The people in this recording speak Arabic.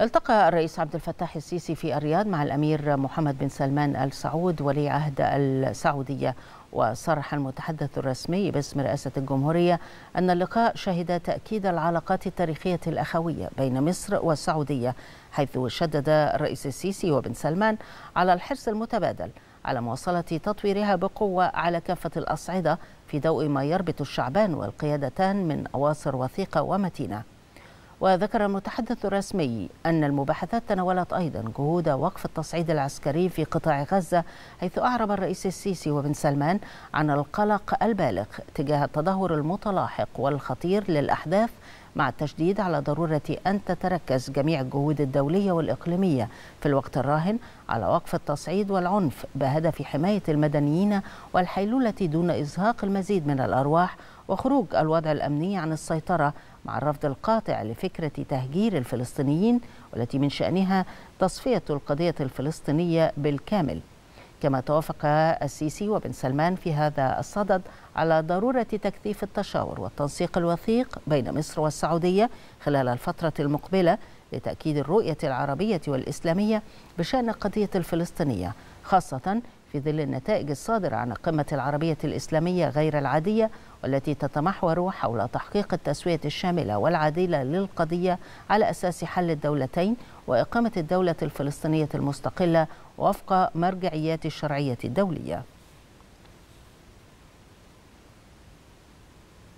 التقى الرئيس عبد الفتاح السيسي في الرياض مع الأمير محمد بن سلمان آل سعود ولي عهد السعودية وصرح المتحدث الرسمي باسم رئاسة الجمهورية أن اللقاء شهد تأكيد العلاقات التاريخية الأخوية بين مصر والسعودية حيث شدد الرئيس السيسي وبن سلمان على الحرص المتبادل على مواصلة تطويرها بقوة على كافة الأصعدة في ضوء ما يربط الشعبان والقيادتان من أواصر وثيقة ومتينة وذكر المتحدث الرسمي أن المباحثات تناولت أيضا جهود وقف التصعيد العسكري في قطاع غزة حيث أعرب الرئيس السيسي وبن سلمان عن القلق البالغ تجاه التدهور المتلاحق والخطير للأحداث مع التشديد على ضرورة أن تتركز جميع الجهود الدولية والإقليمية في الوقت الراهن على وقف التصعيد والعنف بهدف حماية المدنيين والحيلولة دون إزهاق المزيد من الأرواح وخروج الوضع الأمني عن السيطرة مع الرفض القاطع لفكرة تهجير الفلسطينيين والتي من شأنها تصفية القضية الفلسطينية بالكامل كما توافق السيسي وبن سلمان في هذا الصدد على ضرورة تكثيف التشاور والتنسيق الوثيق بين مصر والسعودية خلال الفترة المقبلة لتأكيد الرؤية العربية والإسلامية بشأن القضية الفلسطينية خاصة في ظل النتائج الصادرة عن القمة العربية الإسلامية غير العادية والتي تتمحور حول تحقيق التسوية الشاملة والعادلة للقضية على أساس حل الدولتين وإقامة الدولة الفلسطينية المستقلة وفق مرجعيات الشرعية الدولية